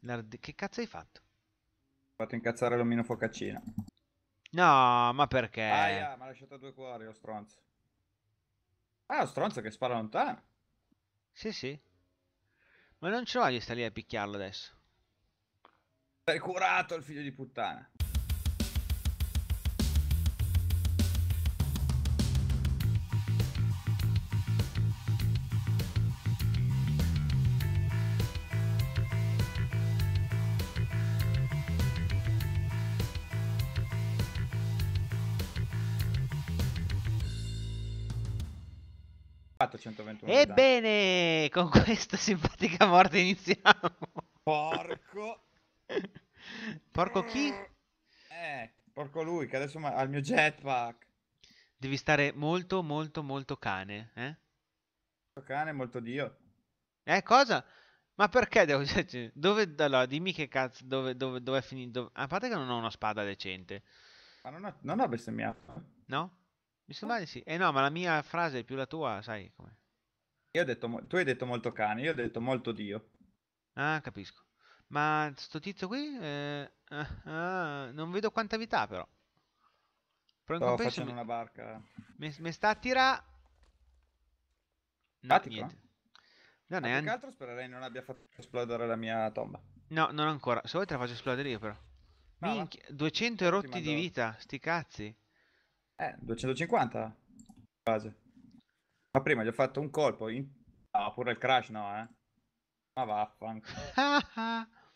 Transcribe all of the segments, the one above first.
Nerd... Che cazzo hai fatto? Ho fatto incazzare l'omino focaccina. No, ma perché? Ah, yeah, mi ha lasciato due cuori lo stronzo. Ah, lo stronzo che spara lontano. Sì, sì. Ma non ce l'ho di stare lì a picchiarlo adesso. Sei curato il figlio di puttana. 121. Ebbene, con questa simpatica morte iniziamo. Porco. Porco chi? Eh, porco lui che adesso ha il mio jetpack. Devi stare molto, molto, molto cane, eh? Molto cane, molto dio. Eh, cosa? Ma perché devo... Cioè, cioè, dove... Allora, dimmi che cazzo... Dove, dove, dove è finito... A parte che non ho una spada decente. Ma non ho, non ho bestemmiato. No? Mi sembra di sì. Eh no, ma la mia frase è più la tua, sai come. Io ho detto, tu hai detto molto cane, io ho detto molto Dio. Ah, capisco. Ma sto tizio qui, eh, ah, ah non vedo quanta vita però. Però Sto facendo mi... una barca. Mi sta a tirare... No, niente. Non è... Più altro spererei non abbia fatto esplodere la mia tomba. No, non ancora. Se vuoi te la faccio esplodere io però. Minchia, 200 erotti di vita, sti cazzi. Eh, 250 base. Ma prima gli ho fatto un colpo. In... Ah, pure il crash no, eh. Ma vaffanculo.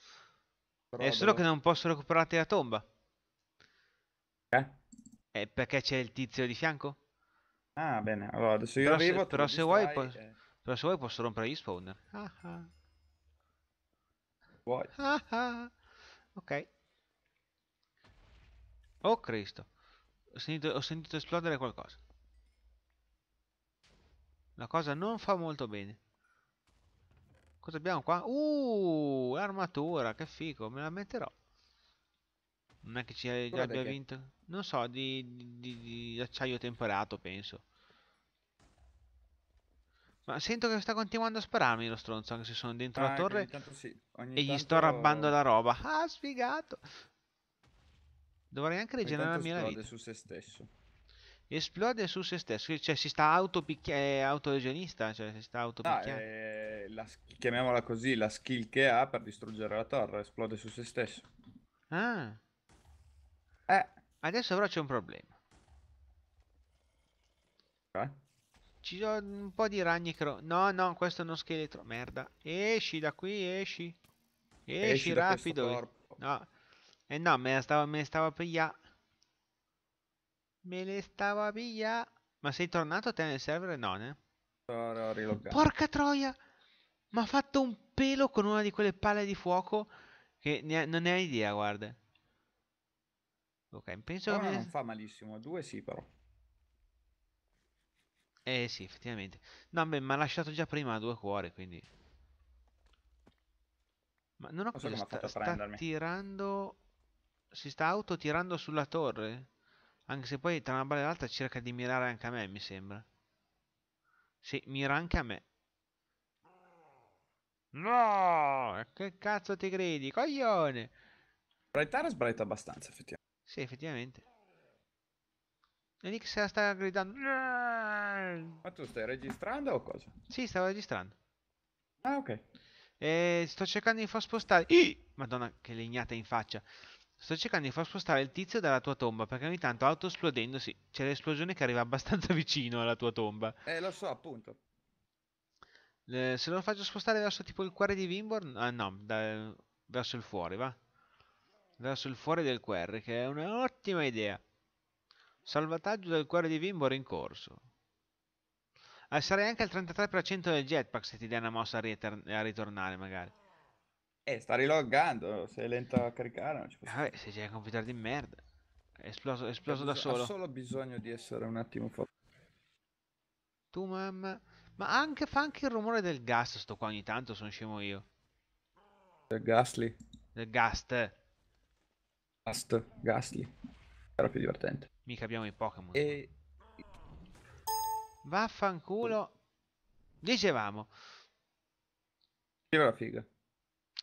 È solo che non posso recuperarti la tomba. Eh? È eh, perché c'è il tizio di fianco? Ah, bene. Allora, adesso io però arrivo. Se, però, se vuoi, stai, eh. però se vuoi posso rompere gli spawner. Vuoi? ok. Oh Cristo. Ho sentito, ho sentito esplodere qualcosa. La cosa non fa molto bene. Cosa abbiamo qua? Uh, l'armatura, che figo, me la metterò. Non è che ci abbia perché? vinto. Non so, di, di, di, di, acciaio temperato, penso. Ma sento che sta continuando a spararmi lo stronzo, anche se sono dentro ah, la torre. Sì. e gli sto rabbando la roba. Ah, sfigato. Dovrei anche rigenerarmi la vita. Esplode su se stesso. Esplode su se stesso, cioè si sta autopicchiando, eh, autolesionista, cioè si sta autopicchiando. Ah, eh, la, chiamiamola così, la skill che ha per distruggere la torre, esplode su se stesso. Ah. Eh. Adesso però c'è un problema. Eh? Ci sono un po' di ragni cro... No, no, questo è uno scheletro, merda. Esci da qui, esci. Esci, esci rapido. No, e eh no, me, la stavo, me ne stavo a pigliare. Me ne stavo a pigliare. Ma sei tornato te nel server? No, ne? No, rilocato. Porca troia! Ma ha fatto un pelo con una di quelle palle di fuoco che ne ha, non ne hai idea, guarda. Ok, penso Ora che... non fa malissimo, due sì però. Eh sì, effettivamente. No, beh, mi ha lasciato già prima due cuori, quindi... Ma non ho capito, so sta, sta tirando si sta autotirando sulla torre. Anche se poi tra una balla e l'altra cerca di mirare anche a me, mi sembra. Sì, mira anche a me. No! Che cazzo ti credi, coglione? Sbraitare sbraita abbastanza, effettivamente. Sì, effettivamente. E Nick se la sta gridando. Ma tu stai registrando o cosa? Sì, stavo registrando. Ah, ok. E sto cercando di far spostare. Ih! Madonna, che legnata in faccia. Sto cercando di far spostare il tizio dalla tua tomba perché ogni tanto auto autoesplodendosi c'è l'esplosione che arriva abbastanza vicino alla tua tomba. Eh, lo so, appunto. Eh, se lo faccio spostare verso tipo il cuore di Wimborn, ah no, da, verso il fuori, va. Verso il fuori del cuore, che è un'ottima idea. Salvataggio del cuore di Wimborn in corso. Ah, sarei anche al 33% del jetpack se ti dai una mossa a, a ritornare, magari. Eh, sta riloggando, se è lento a caricare non ci posso... Eh, vabbè, se c'è un computer di merda. È esploso, è cioè, esploso da solo. Ha solo bisogno di essere un attimo forte. Tu mamma... Ma anche, fa anche il rumore del gas sto qua ogni tanto, sono scemo io. Del gasly. Del gast. Gast, gasly. Era più divertente. Mica abbiamo i Pokémon. E... Vaffanculo. Dicevamo. Viva la figa.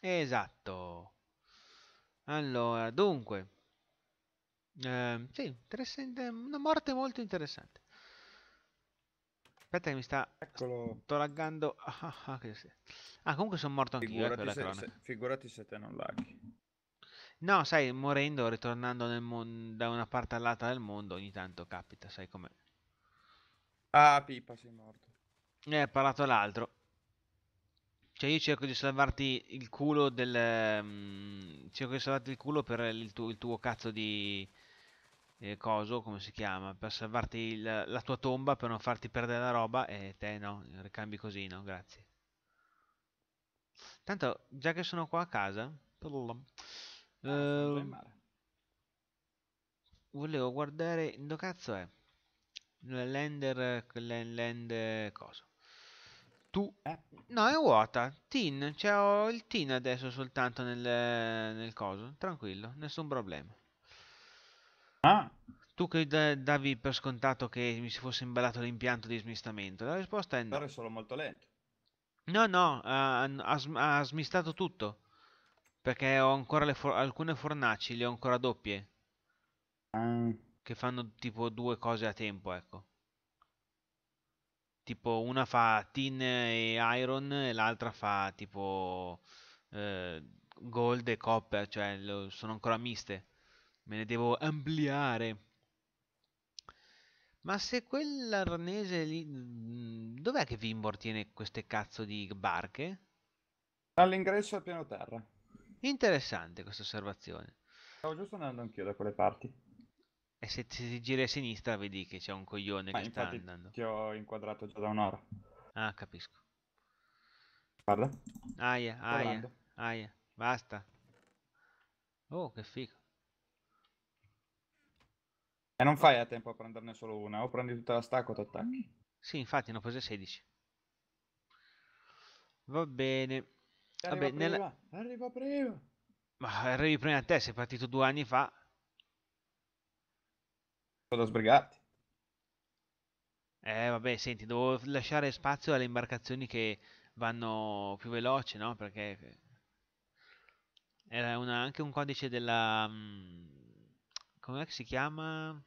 Esatto. Allora, dunque. Eh, sì, una morte molto interessante. Aspetta che mi sta... Eccolo. Sto laggando... Ah, ah, ah, ah comunque sono morto anch'io, eh, figurati, ecco figurati se te non laghi. No, sai, morendo, ritornando da una parte all'altra del mondo, ogni tanto capita, sai com'è. Ah, Pippa, sei morto. Ne ha parlato l'altro. Cioè io cerco di salvarti il culo del... Um, cerco di salvarti il culo per il, tu, il tuo cazzo di... Eh, coso, come si chiama? Per salvarti il, la tua tomba, per non farti perdere la roba e te no, ricambi così, no? Grazie. Tanto, già che sono qua a casa... Eh, ah, volevo guardare... Dove cazzo è? Lender... Lender... Cosa? Tu. Eh. No, è vuota. Tin. Cioè, ho il tin adesso soltanto nel, nel coso. Tranquillo, nessun problema. Ah. Tu che davi per scontato che mi si fosse imballato l'impianto di smistamento, la risposta è no. Però è solo molto lento. No, no, ha, ha, ha smistato tutto. Perché ho ancora for alcune fornaci, le ho ancora doppie. Mm. Che fanno tipo due cose a tempo, ecco tipo una fa tin e iron e l'altra fa tipo eh, gold e copper, cioè lo, sono ancora miste. Me ne devo ampliare. Ma se quell'arnese lì... Mm, dov'è che Vimbor tiene queste cazzo di barche? All'ingresso al piano terra. Interessante questa osservazione. Stavo giusto andando anch'io da quelle parti. E se ti giri a sinistra vedi che c'è un coglione Ma che sta andando. Ti ho inquadrato già da un'ora. Ah, capisco. Guarda. Aia, aia, aia. Basta. Oh, che figo. E non fai a tempo a prenderne solo una, o prendi tutta la stacco o ti attacchi. Sì, infatti, ne ho prese 16. Va bene. Arriva Vabbè, prima, nella... arriva prima. Ma arrivi prima a te, sei partito due anni fa da sbrigarti. Eh, vabbè, senti, devo lasciare spazio alle imbarcazioni che vanno più veloci, no? Perché eh, era una, anche un codice della... Mm, Com'è che si chiama?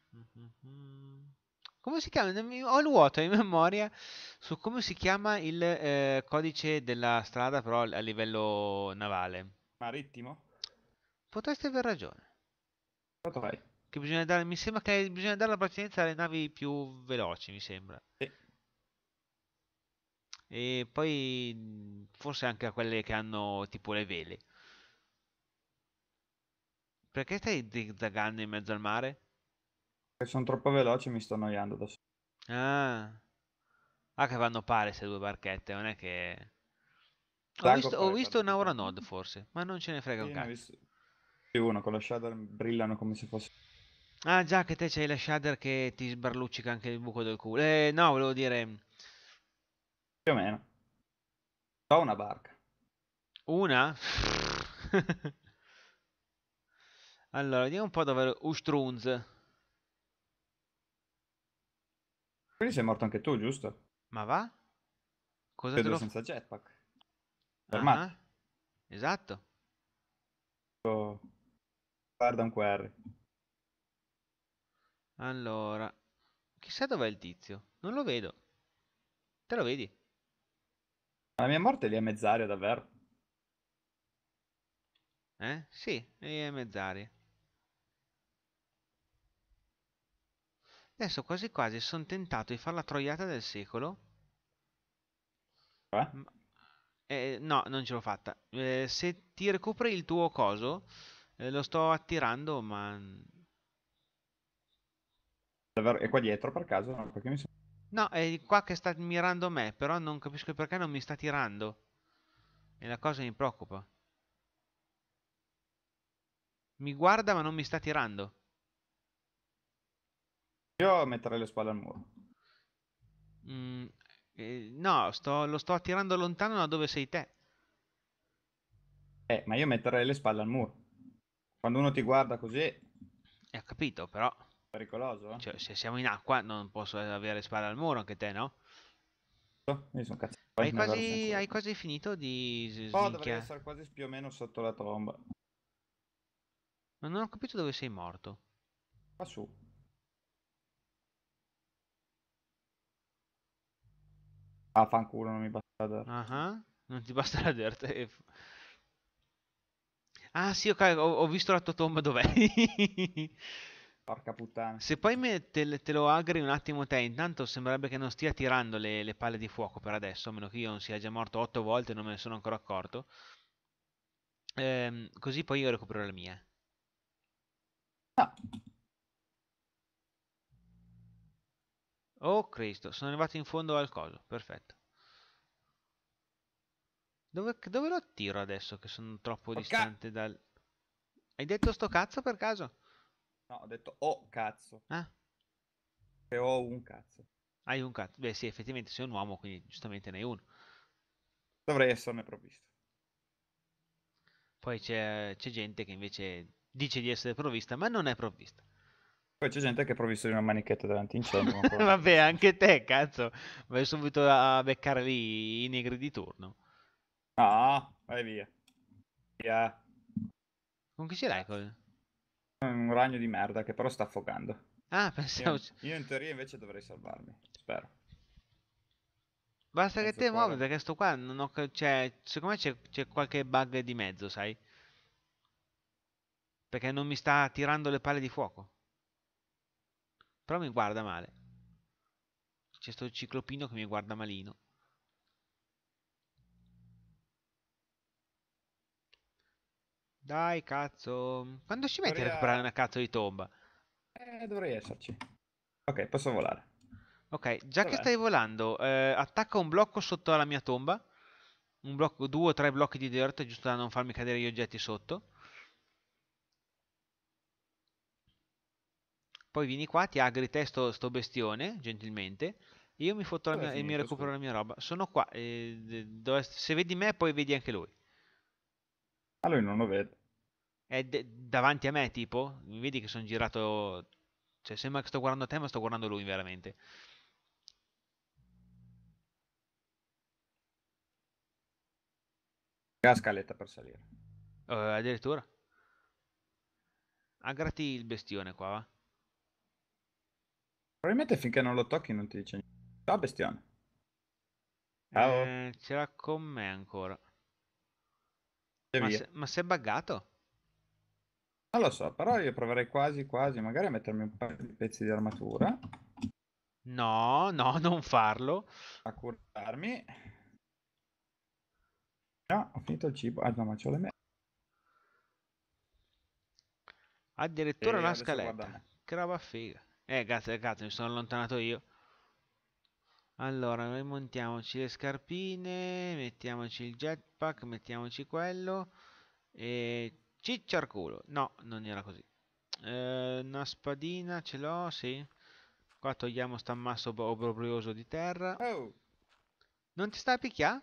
Come si chiama? Ho il vuoto in memoria su come si chiama il eh, codice della strada, però a livello navale. Marittimo? Potresti aver ragione. Quanto vai? Che bisogna dare, mi sembra che bisogna dare la pazienza alle navi più veloci, mi sembra. Sì. E poi forse anche a quelle che hanno tipo le vele. Perché stai zigzagando in mezzo al mare? Perché sono troppo veloci e mi sto annoiando da solo. Ah. ah, che vanno pare queste due barchette, non è che... Ho visto, ho visto una Uranod forse, ma non ce ne frega un cazzo. Sì, uno con la Shadow brillano come se fosse... Ah già che te c'hai la shader che ti sbarluccica anche il buco del culo. Eh no, volevo dire... Mm, Più o meno. Ho una barca. Una? allora, vediamo un po' dove... Ustrunz. Quindi sei morto anche tu, giusto? Ma va? Cosa Credo te lo... senza jetpack. Ah, Fermato. Ah, esatto. Guarda un QR. Allora, chissà dov'è il tizio? Non lo vedo. Te lo vedi? La mia morte è lì a mezz'aria, davvero? Eh? Sì, è lì a mezz'aria. Adesso quasi quasi sono tentato di fare la troiata del secolo. Eh? Eh, no, non ce l'ho fatta. Eh, se ti recuperi il tuo coso, eh, lo sto attirando, ma è qua dietro per caso? No, perché mi sono... No, è qua che sta mirando me, però non capisco perché non mi sta tirando. E la cosa mi preoccupa. Mi guarda ma non mi sta tirando. Io metterei le spalle al muro. Mm, eh, no, sto, lo sto attirando lontano da dove sei te. Eh, ma io metterei le spalle al muro. Quando uno ti guarda così... e eh, ha capito, però... Pericoloso? Eh? Cioè, se siamo in acqua non posso avere spalle al muro anche te, no? Io sono cazzo. Hai quasi, hai quasi finito di... Oh, dovrei essere quasi più o meno sotto la tomba. Ma non ho capito dove sei morto. Qua su. Ah, fanculo, non mi basta la dirt. Uh -huh. Non ti basta la dirt. Eh. Ah, sì, ok, ho, ho visto la tua tomba dov'è. Porca puttana. Se poi me, te, te, lo agri un attimo te, intanto sembrerebbe che non stia tirando le, le, palle di fuoco per adesso, a meno che io non sia già morto otto volte e non me ne sono ancora accorto. Ehm, così poi io recupero la mia. No. Oh Cristo, sono arrivato in fondo al coso, perfetto. Dove, dove lo tiro adesso che sono troppo distante dal... Hai detto sto cazzo per caso? No, ho detto oh cazzo. Ah? Se ho un cazzo. Hai un cazzo? Beh sì, effettivamente sei un uomo, quindi giustamente ne hai uno. Dovrei esserne provvisto. Poi c'è, c'è gente che invece dice di essere provvista, ma non è provvista. Poi c'è gente che è provvista di una manichetta dell'antincendio. Ma Vabbè, anche te, cazzo. Vai subito a beccare lì i negri di turno. Ah, vai via. Via. Con chi ce l'hai? Col un ragno di merda che però sta affogando. Ah, pensavo... Io, io in teoria invece dovrei salvarmi, spero. Basta che te qua... muovi perché sto qua non ho... Cioè, secondo me c'è qualche bug di mezzo, sai? Perché non mi sta tirando le palle di fuoco. Però mi guarda male. C'è sto ciclopino che mi guarda malino. Dai, cazzo. Quando ci metti a recuperare una cazzo di tomba? Eh, dovrei esserci. Ok, posso volare. Ok, già Vabbè. che stai volando, eh, attacca un blocco sotto alla mia tomba. Un blocco, due o tre blocchi di dirt, giusto da non farmi cadere gli oggetti sotto. Poi vieni qua, ti agri sto, sto bestione, gentilmente. Io mi fotto mia, e mi recupero questo? la mia roba. Sono qua. Eh, dove, se vedi me, poi vedi anche lui. Ah, lui non lo vedo è d- davanti a me, tipo, vedi che sono girato, cioè sembra che sto guardando te ma sto guardando lui veramente. La scaletta per salire. Uh, addirittura. Aggrati il bestione qua, va. Probabilmente finché non lo tocchi non ti dice niente. Ciao bestione. Ciao. Eh, c'era con me ancora. Ma se, ma si è buggato? Non lo so, però io proverei quasi quasi magari a mettermi un paio di pezzi di armatura. No, no, non farlo. A curarmi. No, ah, ho finito il cibo. Ah no, ma c'ho le me. Addirittura e una scaletta. Che roba figa. Eh, cazzo, cazzo, mi sono allontanato io. Allora, noi montiamoci le scarpine, mettiamoci il jetpack, mettiamoci quello e Cicciarculo. No, non era così. Eh, una spadina ce l'ho, sì. Qua togliamo sta ammasso obbrobrioso di terra. Oh. Non ti sta a picchiare?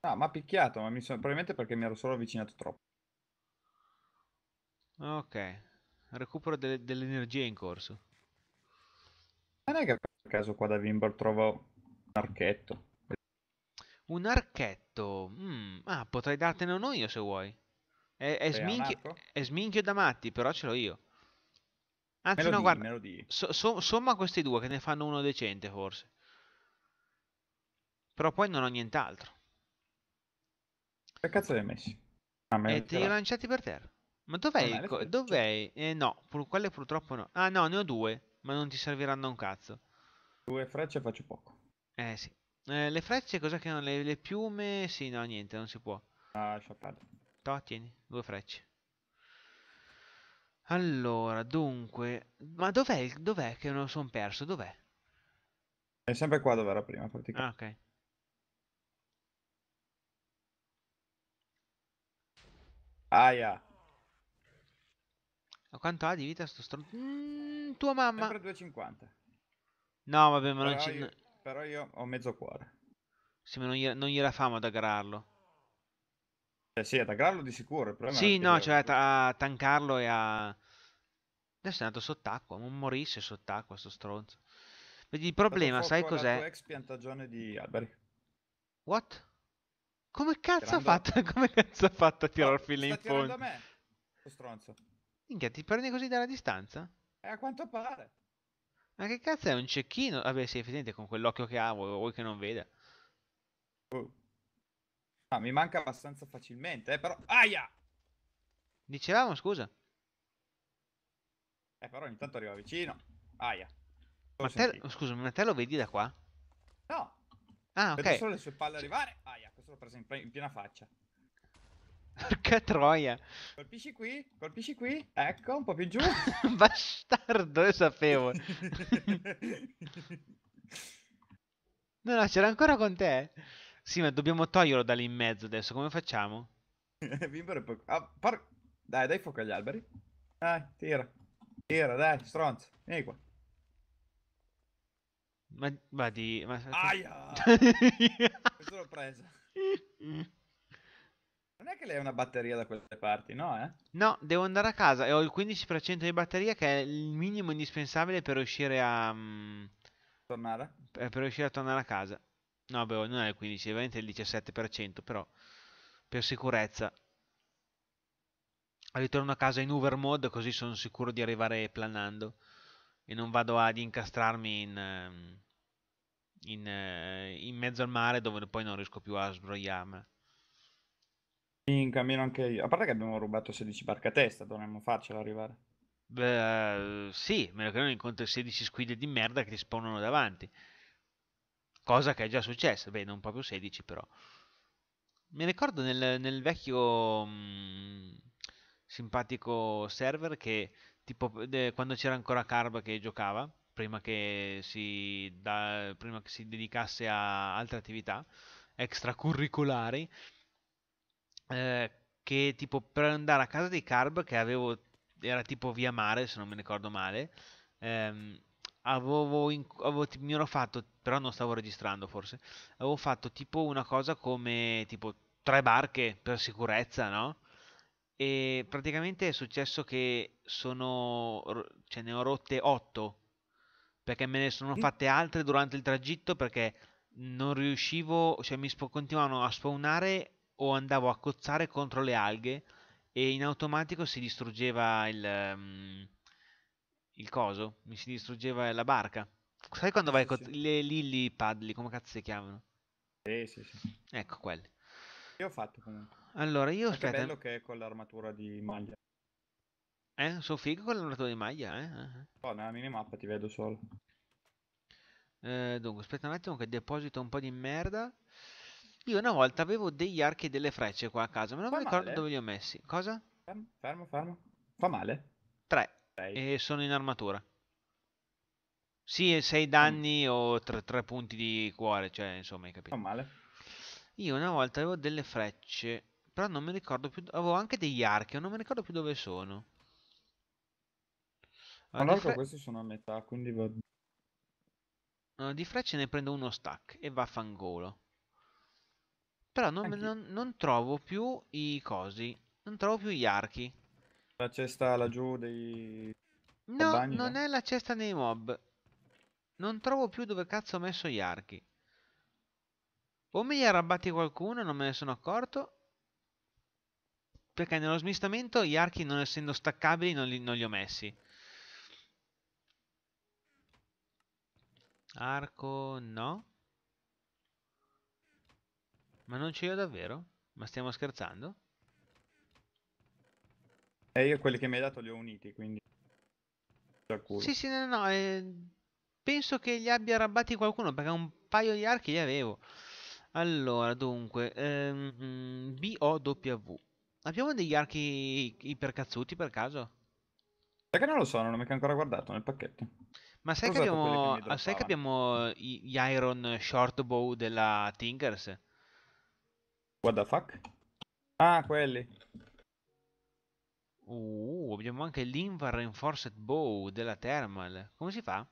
No, ma ha picchiato, ma sono... probabilmente perché mi ero solo avvicinato troppo. Ok. Recupero de dell'energia in corso. Non è che per caso qua da Wimber trovo un archetto. Un archetto? Mm. ah, potrei dartene uno io se vuoi. È, è, sminchio, è sminchio da matti, però ce l'ho io. Anzi, no, guarda, so, so, somma questi due che ne fanno uno decente forse. Però poi non ho nient'altro. Che cazzo li hai messi? Ah, me e eh, te li ho lanciati per terra. Ma dov'è? Ah, dov'è? Eh, no, quelle purtroppo no. Ah no, ne ho due, ma non ti serviranno un cazzo. Due frecce faccio poco. Eh sì. Eh, le frecce cosa che non le, le piume? Sì, no, niente, non si può. Ah, lascia perdere. To, tieni, due frecce. Allora, dunque... Ma dov'è, dov'è che non sono perso? Dov'è? È sempre qua dove era prima, praticamente. Ah, ok. Aia. Ma quanto ha di vita sto stronzo? Mm, tua mamma. Sempre 2,50. No, vabbè, ma però non c'è... Io, però io ho mezzo cuore. Sì, ma non, gli, non gliela famo ad aggrarlo. Eh sì, attaccarlo di sicuro. Il problema sì, no, cioè a, tankarlo e a... Adesso è andato sott'acqua, non morisce sott'acqua sto stronzo. Vedi, il problema, sai cos'è? ex piantagione di alberi. What? Come cazzo Tirando... ha fatto? Come cazzo ha fatto a tirare il filo in fondo? me, lo stronzo. Minchia, ti prendi così dalla distanza? Eh, a quanto pare. Ma che cazzo è un cecchino? Vabbè, sì, effettivamente con quell'occhio che ha, vuoi che non veda. Oh. Ah, mi manca abbastanza facilmente, eh, però... Aia! Dicevamo, scusa. Eh, però ogni tanto arriva vicino. Aia. Ma te, scusami, ma te lo vedi da qua? No. Ah, ok. Vedo solo le sue palle arrivare. Aia, questo l'ho preso in, in piena faccia. Porca troia. Colpisci qui, colpisci qui. Ecco, un po' più giù. Bastardo, lo sapevo. no, no, c'era ancora con te. Sì, ma dobbiamo toglierlo da lì in mezzo adesso, come facciamo? Vimbero poi... Ah, par... Dai, dai fuoco agli alberi. Dai, tira. Tira, dai, stronzo. Vieni qua. Ma, ma di... Ma... Aia! Questo l'ho preso. Non è che lei ha una batteria da quelle parti, no? Eh? No, devo andare a casa e ho il 15% di batteria che è il minimo indispensabile per riuscire a... Mm, tornare? Per riuscire a tornare a casa. No, beh, non è il 15, è veramente il 17%, però per sicurezza. Ritorno a casa in Uber mode, così sono sicuro di arrivare planando e non vado ad incastrarmi in, ehm, in, eh, in mezzo al mare dove poi non riesco più a sbrogliarmi. In cammino anche io. A parte che abbiamo rubato 16 barca testa, dovremmo farcela arrivare. Beh, sì, meno che non incontri 16 squid di merda che ti spawnano davanti cosa che è già successa, beh non proprio 16 però. Mi ricordo nel, nel vecchio mh, mm, simpatico server che tipo de, quando c'era ancora Carb che giocava, prima che si, da, prima che si dedicasse a altre attività extracurricolari, eh, che tipo per andare a casa di Carb che avevo, era tipo via mare se non mi ricordo male, ehm, avevo, in, avevo mi ero fatto, però non stavo registrando forse, avevo fatto tipo una cosa come tipo tre barche per sicurezza, no? E praticamente è successo che sono, ce ne ho rotte otto perché me ne sono fatte altre durante il tragitto perché non riuscivo, cioè mi sp- continuavano a spawnare o andavo a cozzare contro le alghe e in automatico si distruggeva il... Um, il coso, mi si distruggeva la barca. Sai quando vai eh, con le lilli paddli, come cazzo si chiamano? Sì, sì, sì. Ecco quelli. Io ho fatto comunque. Allora, io Anche aspetta. È bello che è con l'armatura di maglia. Eh, sono figo con l'armatura di maglia, eh. Uh-huh. Oh, nella minimappa ti vedo solo. Eh, dunque, aspetta un attimo che deposito un po' di merda. Io una volta avevo degli archi e delle frecce qua a casa, ma non Fa mi ricordo male. dove li ho messi. Cosa? Fermo, fermo, fermo. Fa male? Tre. E sono in armatura. Sì, 6 danni mm. o 3 punti di cuore, cioè, insomma, hai capito. Non male. Io una volta avevo delle frecce, però non mi ricordo più... Avevo anche degli archi, non mi ricordo più dove sono. Ma l'altro fre... questi sono a metà, quindi vado... Allora, di frecce ne prendo uno stack e vaffangolo. Però non, non, non trovo più i cosi, non trovo più gli archi. La cesta laggiù dei... No, bagni, non è la cesta dei mob. Non trovo più dove cazzo ho messo gli archi. O mi li ha arrabbati qualcuno non me ne sono accorto. Perché nello smistamento gli archi non essendo staccabili non li, non li ho messi. Arco no. Ma non ce l'ho davvero? Ma stiamo scherzando? E io quelli che mi hai dato li ho uniti, quindi... Sì, sì, no, no, eh, penso che li abbia arrabbati qualcuno, perché un paio di archi li avevo. Allora, dunque, ehm, BOW. Abbiamo degli archi ipercazzuti per caso? Perché non lo so, non ho mica ancora guardato nel pacchetto. Ma sai, che abbiamo, che, ah, sai che abbiamo gli Iron Short Bow della Tinkers? What the fuck? Ah, quelli. Uh, abbiamo anche l'Invar Reinforced Bow della Thermal. Come si fa?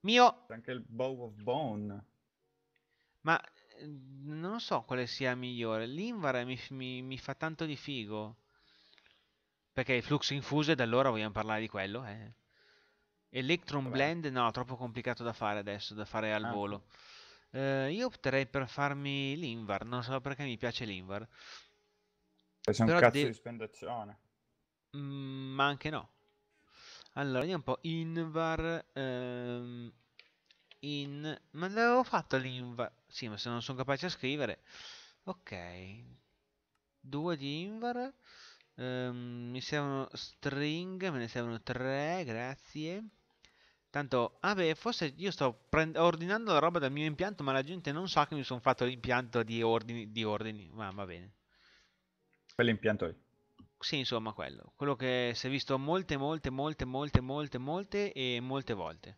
Mio! anche il Bow of Bone. Ma mm, non so quale sia migliore. L'Invar mi, mi, mi, fa tanto di figo. Perché il Flux Infused, allora vogliamo parlare di quello, eh. Electron Vabbè. Blend, no, troppo complicato da fare adesso, da fare al ah. volo. Uh, io opterei per farmi l'Invar, non so perché mi piace l'Invar. Cioè, c'è un cazzo di spendazione. Mm, ma anche no. Allora, vediamo un po'. Invar... Ehm, in... Ma l'avevo fatto l'invar... Sì, ma se non sono capace a scrivere... Ok. 2 di invar... Um, mi servono string, me ne servono 3 grazie. Tanto, ah beh, forse io sto ordinando la roba dal mio impianto, ma la gente non sa che mi sono fatto l'impianto di ordini, di ordini, ma va bene. Quell'impianto lì. Sì, insomma, quello. Quello che si è visto molte, molte, molte, molte, molte, molte e molte volte.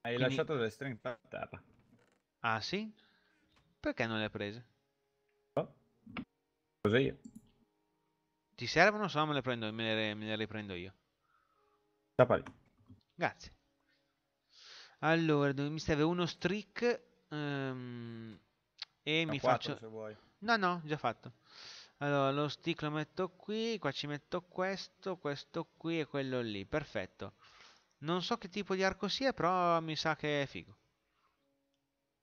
Hai Quindi... lasciato delle string per terra. Ah, sì? Perché non le hai prese? Oh. Cos'è io? Ti servono? Se no me le, prendo, me le, me le riprendo io. Tappa lì. Grazie. Allora, mi serve uno streak... Um, e A mi 4, faccio... No, no, già fatto. Allora, lo stick lo metto qui, qua ci metto questo, questo qui e quello lì. Perfetto. Non so che tipo di arco sia, però mi sa che è figo.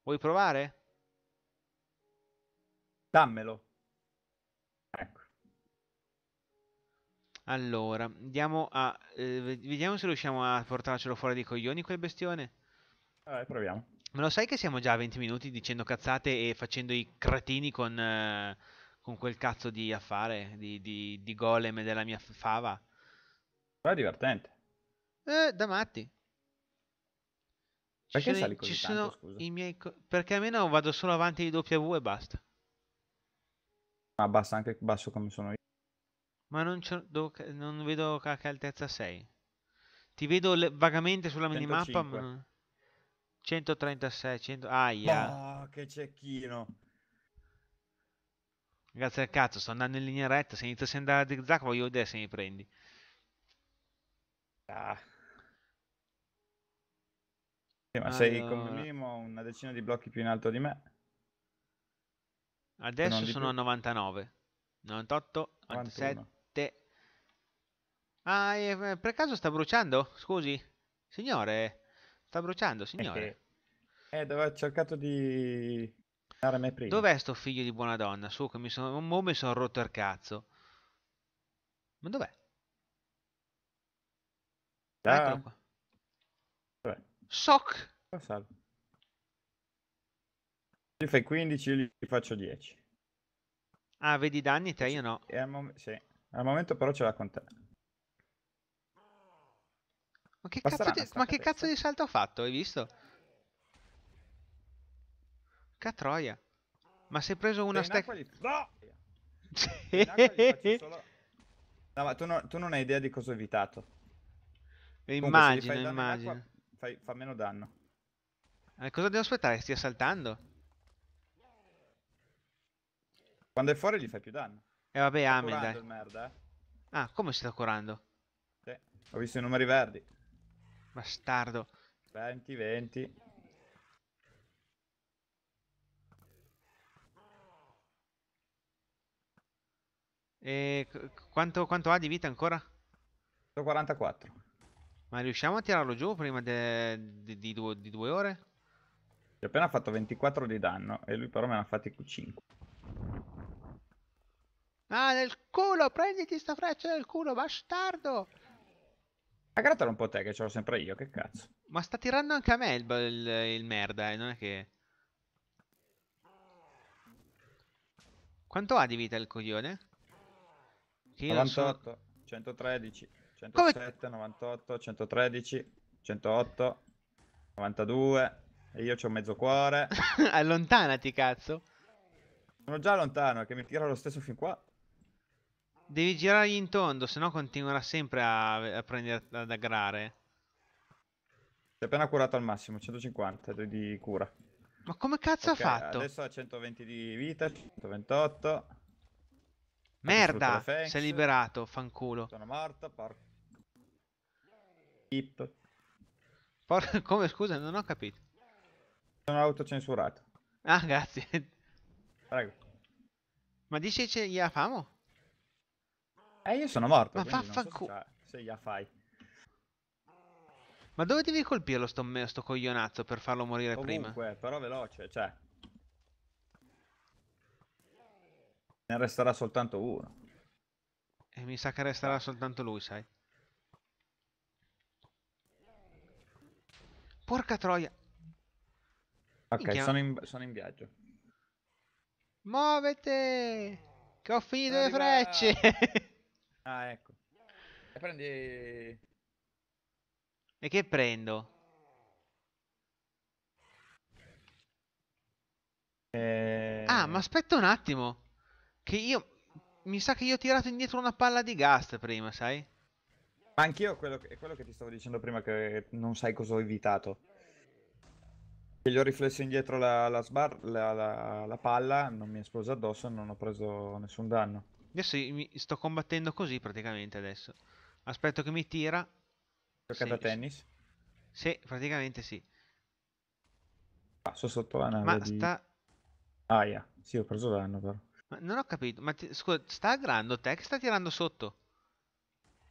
Vuoi provare? Dammelo. Ecco. Allora, andiamo a... Eh, vediamo se riusciamo a portarcelo fuori dei coglioni quel bestione. Eh, proviamo. Ma lo sai che siamo già a 20 minuti dicendo cazzate e facendo i cretini con... Eh, con quel cazzo di affare di, di, di golem della mia fava. Però è divertente. Eh, da matti. Ci perché sono, sali così ci tanto, sono i miei co- perché almeno vado solo avanti di W e basta. Ma basta anche basso come sono io. Ma non, non vedo a che altezza sei. Ti vedo vagamente sulla 105. minimappa. Ma... 136, 100... Ah, yeah. oh, che cecchino. Grazie al cazzo, sto andando in linea retta. Se inizia a andare a zigzag, voglio vedere se mi prendi. Ah. Sì, ma allora... sei come minimo una decina di blocchi più in alto di me. Adesso sono a 99. 98, 97. 91. Ah, eh, per caso sta bruciando? Scusi, signore, sta bruciando, signore. eh, eh dove ho cercato di Dov'è sto figlio di buona donna? Su, che mi sono, mo mi sono rotto il cazzo. Ma dov'è? Da. Eccolo qua. Dov'è? Soc. Passalo. Gli fai 15, io gli faccio 10. Ah, vedi danni te, io no. E al, mom sì. al momento però ce l'ha con te. Ma che, Basterà cazzo di, ma che cazzo di salto ho fatto, hai visto? Che troia. Ma sei preso una stack... Gli... No! solo... No, ma tu, no, tu, non hai idea di cosa ho evitato. Eh, immagino, Comunque, immagino. fai, fa meno danno. Ma eh, cosa devo aspettare? Stia saltando? Quando è fuori gli fai più danno. E eh, vabbè, amen, dai. Merda, eh. Ah, come si sta curando? Sì, ho visto i numeri verdi. Bastardo. 20, 20. E quanto, quanto, ha di vita ancora? 144. Ma riusciamo a tirarlo giù prima di, di, due, di due ore? Gli ho appena fatto 24 di danno e lui però me ne ha fatti 5. Ah, nel culo! Prenditi sta freccia nel culo, bastardo! Aggratalo un po' te, che ce l'ho sempre io, che cazzo. Ma sta tirando anche a me il, il, il merda, eh, non è che... Quanto ha di vita il coglione? Che 98, so... 113, 107, Come... 98, 113, 108, 92. E io c'ho mezzo cuore. Allontanati, cazzo. Sono già lontano, che mi tira lo stesso fin qua. Devi girargli in tondo, se no continuerà sempre a, a prendere ad aggrare. Si è appena curato al massimo, 150 di cura. Ma come cazzo okay, ha fatto? Adesso ha 120 di vita, 128. Merda, si è liberato, fanculo. Sono morto, porco. Hip. Por come scusa, non ho capito. Sono autocensurato. Ah, grazie. Prego. Ma dici che gli famo? Eh, io sono morto. Ma vaffanculo. So se gli fai. Ma dove devi colpirlo sto, sto coglionazzo per farlo morire Ovunque, prima? Comunque, però veloce, cioè. Ne resterà soltanto uno. E mi sa che resterà soltanto lui, sai? Porca troia! Ok, sono in, sono in, viaggio. Muovete! Che ho finito le frecce! ah, ecco. E prendi... E che prendo? Eh... Ah, ma aspetta un attimo. Che io... Mi sa che io ho tirato indietro una palla di gas prima, sai? Ma anch'io quello che, è quello che ti stavo dicendo prima che non sai cosa ho evitato. Che gli ho riflesso indietro la, la, sbar, la, la, la palla, non mi è esplosa addosso e non ho preso nessun danno. Adesso mi sto combattendo così praticamente adesso. Aspetto che mi tira. Giocata sì, a tennis? Sì, praticamente sì. Passo sotto la nave Ma di... sta... Aia, ah, yeah. sì ho preso danno però. Ma non ho capito. Ma ti, scusa, sta aggrando te che sta tirando sotto?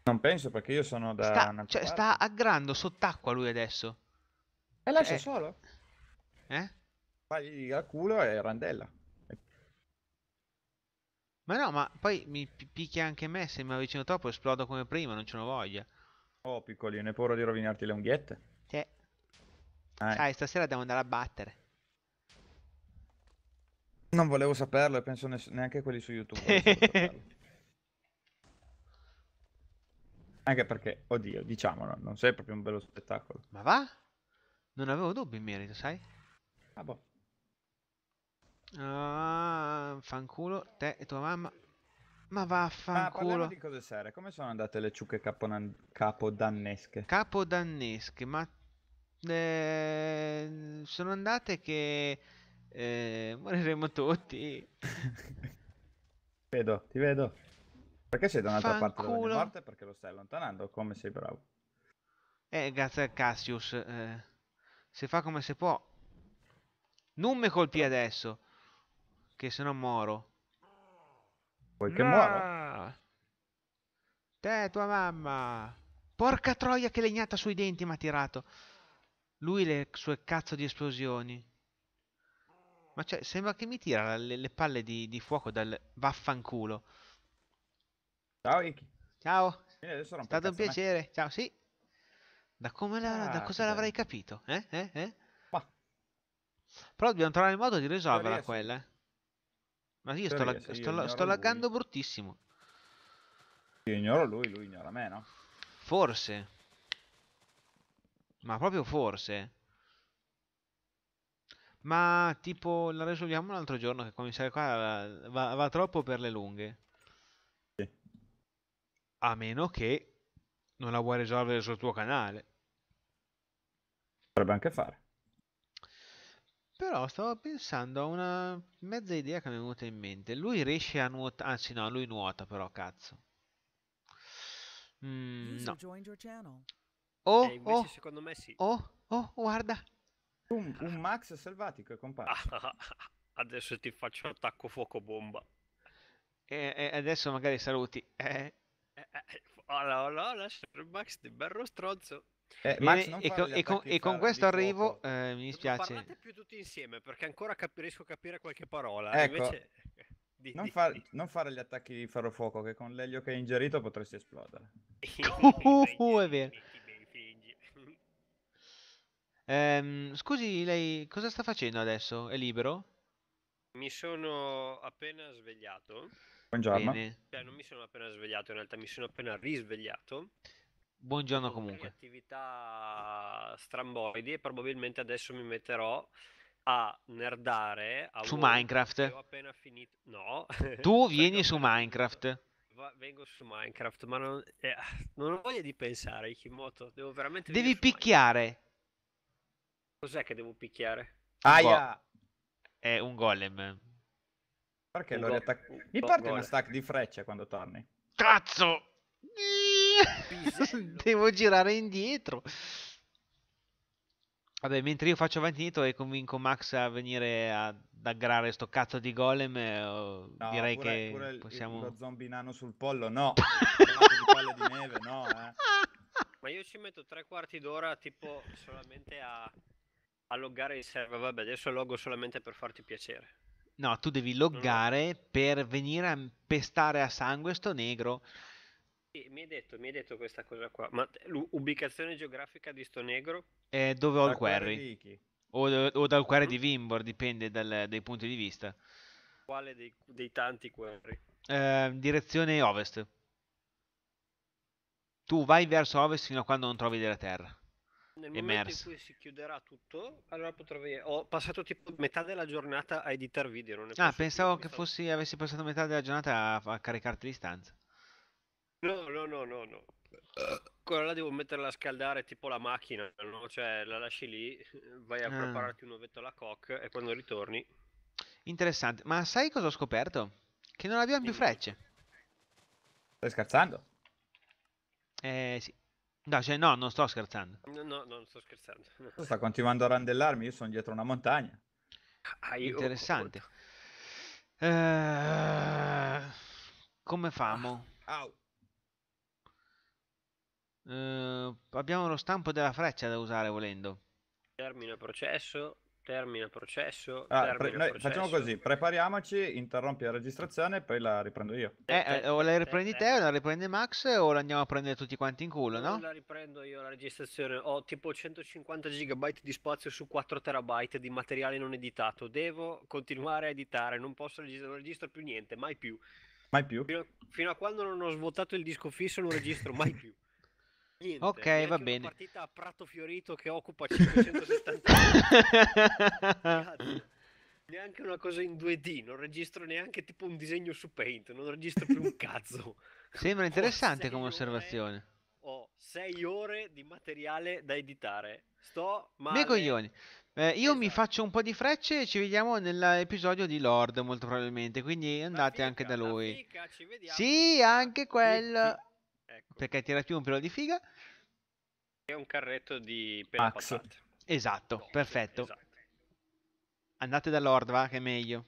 Non penso perché io sono da. Sta, cioè, sta aggrando sott'acqua lui adesso. E lascia cioè, eh. solo. Eh? Fagli al culo e randella. Ma no, ma poi mi picchia anche me. Se mi avvicino troppo esplodo come prima, non ce ne voglia. Oh, piccolino, hai paura di rovinarti le unghiette? Sì. Dai, eh. stasera devo andare a battere. Non volevo saperlo e penso neanche quelli su YouTube. Anche perché, oddio, diciamolo, non sei proprio un bello spettacolo. Ma va? Non avevo dubbi in merito, sai? Ah, boh. Ah, fanculo, te e tua mamma. Ma ah, vaffanculo. Ma Ah, di cose serie. Come sono andate le ciucche capodannesche? Capodannesche, ma... Eh, sono andate che eh, moriremo tutti. vedo, ti vedo. Perché sei da un'altra parte della morte? Perché lo stai allontanando, come sei bravo. Eh, grazie a Cassius. Eh, se fa come si può. Non mi colpi adesso, che se no moro. Vuoi no. che muoro? Te, tua mamma. Porca troia che legnata sui denti mi ha tirato. Lui le sue cazzo di esplosioni. Ma cioè, sembra che mi tira le, le palle di, di, fuoco dal vaffanculo. Ciao Iki. Ciao. È stato un piacere. Me. Ciao, sì. Da, ah, da cosa l'avrei capito? Eh? Eh? Eh? Però dobbiamo trovare il modo di risolverla quella. Eh. Ma io, sto, lag io sto, sto, laggando bruttissimo. Io ignoro lui, lui ignora me, no? Forse. Ma proprio forse. Ma tipo la risolviamo un altro giorno che come sai qua va, va troppo per le lunghe. Sì. A meno che non la vuoi risolvere sul tuo canale. Potrebbe anche fare. Però stavo pensando a una mezza idea che mi è venuta in mente. Lui riesce a nuotare, anzi no, lui nuota però, cazzo. Mm, no. O, oh, eh, oh, secondo me sì. Oh, oh, guarda, un, un Max selvatico è comparso. adesso ti faccio attacco fuoco bomba. E, e adesso magari saluti. Eh. Eh, eh, hola, hola, Max di bello stronzo. Eh, Max, e, e, con, e, con, e, con, questo arrivo eh, mi dispiace. Non parlate più tutti insieme perché ancora cap- riesco a capire qualche parola. Ecco, invece... di, non, di, far, di. non, fare gli attacchi di ferro fuoco che con l'elio che hai ingerito potresti esplodere. uh, uh, è vero. Ehm, scusi, lei cosa sta facendo adesso? È libero? Mi sono appena svegliato. Buongiorno. Bene. Beh, cioè, non mi sono appena svegliato, in realtà mi sono appena risvegliato. Buongiorno comunque. attività stramboidi e probabilmente adesso mi metterò a nerdare a su Minecraft. Ho appena finito. No. Tu vieni su Minecraft. Vengo su Minecraft, ma non, eh, non ho voglia di pensare, Kimoto. Devo veramente. Devi picchiare. Minecraft. Cos'è che devo picchiare? Aia! È un golem. Perché un lo riattacco? Mi parte una stack di frecce quando torni. Cazzo! devo girare indietro. Vabbè, mentre io faccio avanti e indietro e convinco Max a venire ad aggrare sto cazzo di golem, eh, no, direi pure, che pure possiamo... il, lo zombie nano sul pollo, no! di di neve, no eh. Ma io ci metto tre quarti d'ora tipo solamente a a loggare il server, vabbè adesso loggo solamente per farti piacere. No, tu devi loggare no. per venire a pestare a sangue sto negro. Sì, mi hai detto, mi hai detto questa cosa qua, ma l'ubicazione geografica di sto negro? È dove ho il query. O, o, dal query mm di Vimbor, dipende dal, dai punti di vista. Quale dei, dei tanti query? Eh, direzione ovest. Tu vai verso ovest fino a quando non trovi della terra nel momento in cui si chiuderà tutto, allora potrò Ho passato tipo metà della giornata a editar video. Non ah, pensavo che fossi, avessi passato metà della giornata a, a caricarti l'istanza. No, no, no, no, no. Quella là devo metterla a scaldare tipo la macchina, no? Cioè la lasci lì, vai a ah. prepararti un ovetto alla coc e quando ritorni... Interessante, ma sai cosa ho scoperto? Che non abbiamo più frecce. Stai scherzando? Eh sì. No, cioè, no, non sto scherzando. No, no, non sto scherzando. Sta continuando a randellarmi, io sono dietro una montagna. Ah, Interessante. Uh, come famo? Ah, uh, abbiamo lo stampo della freccia da usare volendo. Termino il processo termina il processo. Ah, termina pre- il processo. Facciamo così, prepariamoci, interrompi la registrazione e poi la riprendo io. Eh, eh, o la riprendi te, o la riprende Max, o la andiamo a prendere tutti quanti in culo, no? La riprendo io la registrazione, ho tipo 150 GB di spazio su 4 TB di materiale non editato, devo continuare a editare, non posso registrare, non registro più niente, mai più. Mai più? Fino a, fino a quando non ho svuotato il disco fisso non registro mai più. Niente, ok, va bene. Una partita a Prato Fiorito che occupa 570 Neanche una cosa in 2D, non registro neanche tipo un disegno su Paint, non registro più un cazzo. Sembra interessante oh, come osservazione. Ore, ho 6 ore di materiale da editare. Sto male. Me coglioni. Eh, io mi esatto. faccio un po' di frecce e ci vediamo nell'episodio di Lord molto probabilmente, quindi andate fica, anche da lui. Fica, sì, anche quello. Sì, ecco. perché tira più un pelo di figa. E un carretto di pelle Esatto, no, boh, perfetto. Esatto. Andate dall'Ordva che è meglio.